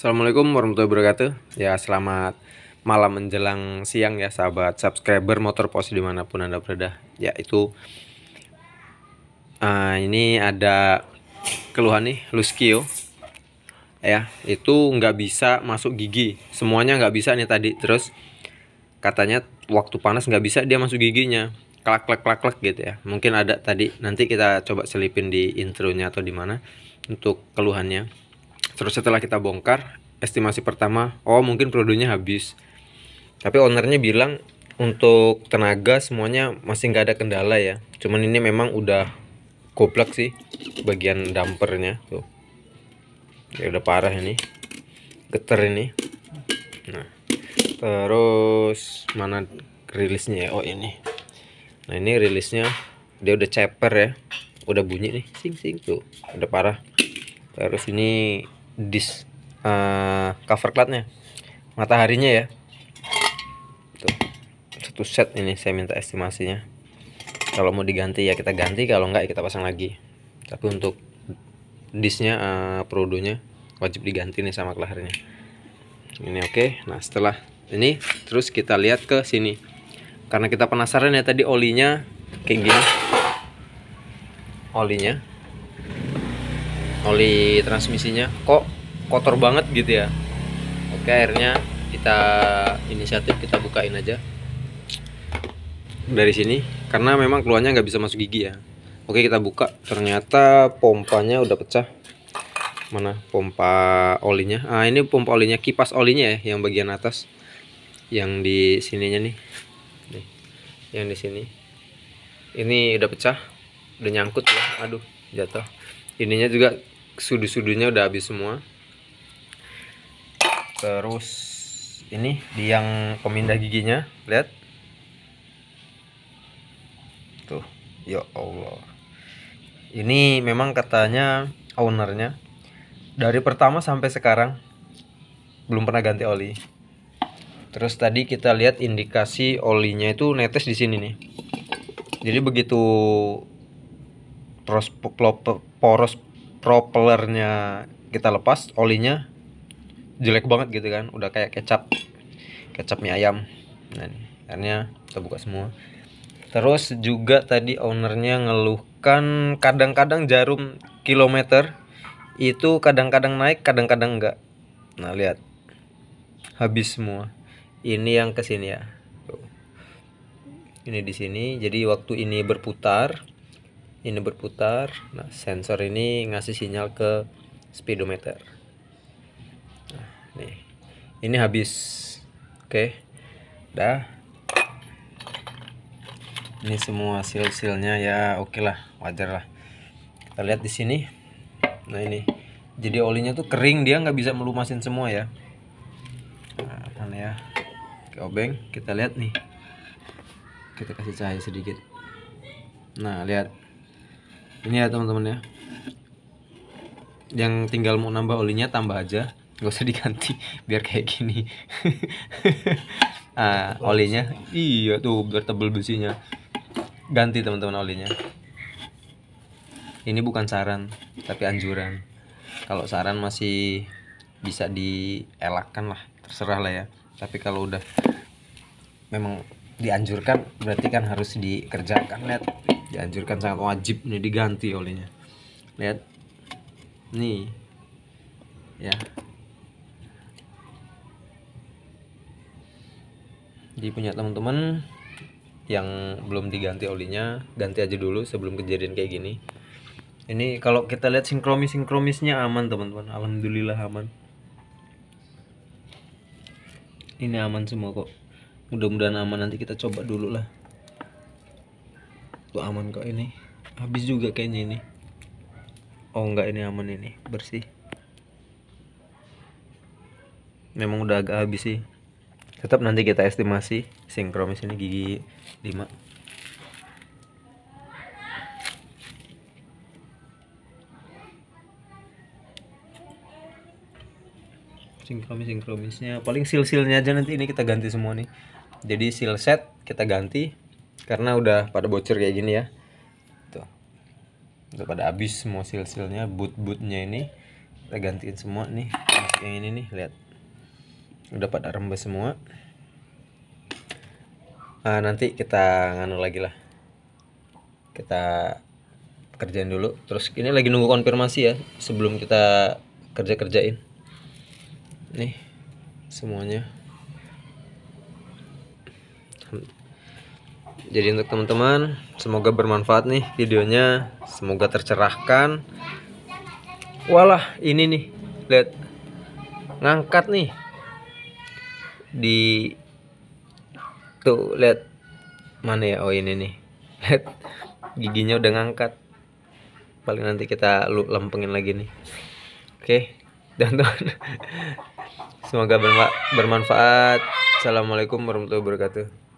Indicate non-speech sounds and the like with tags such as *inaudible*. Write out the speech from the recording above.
Assalamualaikum warahmatullahi wabarakatuh Ya selamat malam menjelang siang ya sahabat subscriber motor pos dimanapun anda berada Ya itu uh, Ini ada keluhan nih Luskio Ya itu nggak bisa masuk gigi Semuanya nggak bisa nih tadi Terus katanya waktu panas nggak bisa dia masuk giginya klak klak klak klak gitu ya mungkin ada tadi nanti kita coba selipin di intronya atau di mana untuk keluhannya Terus setelah kita bongkar, estimasi pertama, oh mungkin produknya habis. Tapi ownernya bilang untuk tenaga semuanya masih nggak ada kendala ya. Cuman ini memang udah goblok sih bagian dampernya tuh. Ya udah parah ini. Geter ini. Nah. Terus mana rilisnya ya? Oh ini. Nah, ini rilisnya dia udah ceper ya. Udah bunyi nih, sing sing tuh. Udah parah. Terus ini dis uh, cover cloudnya mataharinya ya Tuh. satu set ini saya minta estimasinya kalau mau diganti ya kita ganti kalau enggak ya kita pasang lagi tapi untuk disnya uh, eh, produknya wajib diganti nih sama kelaharnya ini oke okay. nah setelah ini terus kita lihat ke sini karena kita penasaran ya tadi olinya kayak gini olinya oli transmisinya kok kotor banget gitu ya oke akhirnya kita inisiatif kita bukain aja dari sini karena memang keluarnya nggak bisa masuk gigi ya oke kita buka ternyata pompanya udah pecah mana pompa olinya ah ini pompa olinya kipas olinya ya yang bagian atas yang di sininya nih nih yang di sini ini udah pecah udah nyangkut ya aduh jatuh ininya juga sudu-sudunya udah habis semua terus ini di yang pemindah giginya lihat tuh ya Allah ini memang katanya ownernya dari pertama sampai sekarang belum pernah ganti oli terus tadi kita lihat indikasi olinya itu netes di sini nih jadi begitu poros poros propellernya kita lepas olinya jelek banget gitu kan udah kayak kecap kecap mie ayam nah ini akhirnya kita buka semua terus juga tadi ownernya ngeluhkan kadang-kadang jarum kilometer itu kadang-kadang naik kadang-kadang enggak nah lihat habis semua ini yang kesini ya ini di sini jadi waktu ini berputar ini berputar nah sensor ini ngasih sinyal ke speedometer nah, nih ini habis oke dah ini semua hasil silnya ya oke okay lah wajar lah kita lihat di sini nah ini jadi olinya tuh kering dia nggak bisa melumasin semua ya nah, ya Oke, obeng kita lihat nih kita kasih cahaya sedikit nah lihat ini ya teman-teman ya yang tinggal mau nambah olinya tambah aja nggak usah diganti *laughs* biar kayak gini *laughs* ah, olinya iya tuh biar tebel besinya ganti teman-teman olinya ini bukan saran tapi anjuran kalau saran masih bisa dielakkan lah terserah lah ya tapi kalau udah memang dianjurkan berarti kan harus dikerjakan lihat dianjurkan sangat wajib nih diganti olinya lihat nih ya jadi punya teman-teman yang belum diganti olinya ganti aja dulu sebelum kejadian kayak gini ini kalau kita lihat sinkromis sinkromisnya aman teman-teman alhamdulillah aman ini aman semua kok mudah-mudahan aman nanti kita coba dulu lah tuh aman kok ini habis juga kayaknya ini oh enggak ini aman ini bersih memang udah agak habis sih tetap nanti kita estimasi sinkromis ini gigi 5 sinkromis sinkromisnya paling sil silnya aja nanti ini kita ganti semua nih jadi sil set kita ganti karena udah pada bocor kayak gini ya tuh udah pada habis semua silsilnya boot-bootnya ini kita gantiin semua nih yang ini nih lihat udah pada rembes semua nah, nanti kita nganu lagi lah kita kerjain dulu terus ini lagi nunggu konfirmasi ya sebelum kita kerja kerjain nih semuanya jadi untuk teman-teman semoga bermanfaat nih videonya semoga tercerahkan walah ini nih lihat ngangkat nih di tuh lihat mana ya oh ini nih lihat giginya udah ngangkat paling nanti kita lu lempengin lagi nih oke okay. dan teman *laughs* semoga bermanfaat assalamualaikum warahmatullahi wabarakatuh